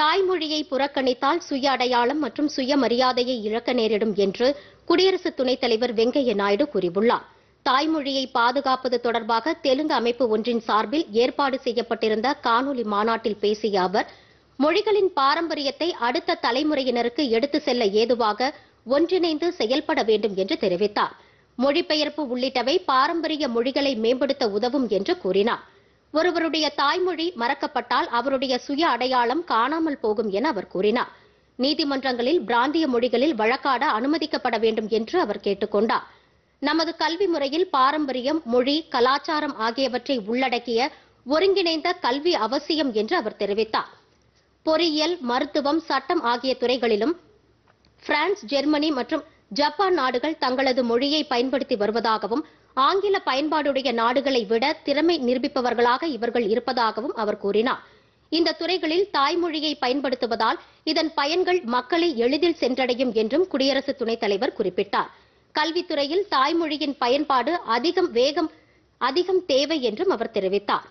தாய்மொழியை புறக்கணித்தால் சுய அடையாளம் மற்றும் சுயமரியாதையை இழக்க நேரிடும் என்று குடியரசு துணைத் தலைவர் வெங்கைய நாயுடு கூறியுள்ளார் தாய்மொழியை பாதுகாப்பது தொடர்பாக தெலுங்கு அமைப்பு ஒன்றின் சார்பில் ஏற்பாடு செய்யப்பட்டிருந்த காணொலி மாநாட்டில் பேசிய அவர் மொழிகளின் பாரம்பரியத்தை அடுத்த தலைமுறையினருக்கு எடுத்து செல்ல ஏதுவாக ஒன்றிணைந்து செயல்பட வேண்டும் என்று தெரிவித்தார் மொழிபெயர்ப்பு உள்ளிட்டவை பாரம்பரிய மொழிகளை மேம்படுத்த உதவும் என்று கூறினார் ஒருவருடைய தாய்மொழி மறக்கப்பட்டால் அவருடைய சுய அடையாளம் காணாமல் போகும் என அவர் கூறினார் நீதிமன்றங்களில் பிராந்திய மொழிகளில் வழக்காட அனுமதிக்கப்பட வேண்டும் என்று அவர் கேட்டுக்கொண்டார் நமது கல்வி முறையில் பாரம்பரியம் மொழி கலாச்சாரம் ஆகியவற்றை உள்ளடக்கிய ஒருங்கிணைந்த கல்வி அவசியம் என்று அவர் தெரிவித்தார் பொறியியல் மருத்துவம் சட்டம் ஆகிய துறைகளிலும் பிரான்ஸ் ஜெர்மனி மற்றும் ஜப்பான் நாடுகள் தங்களது மொழியை பயன்படுத்தி வருவதாகவும் ஆங்கில பயன்பாடுடைய நாடுகளை விட திறமை நிரூபிப்பவர்களாக இவர்கள் இருப்பதாகவும் அவர் கூறினார் இந்த துறைகளில் தாய்மொழியை பயன்படுத்துவதால் இதன் பயன்கள் மக்களை எளிதில் சென்றடையும் என்றும் குடியரசு துணைத் தலைவர் குறிப்பிட்டார் கல்வித்துறையில் தாய்மொழியின் பயன்பாடு அதிகம் வேகம் அதிகம் தேவை என்றும் அவர் தெரிவித்தார்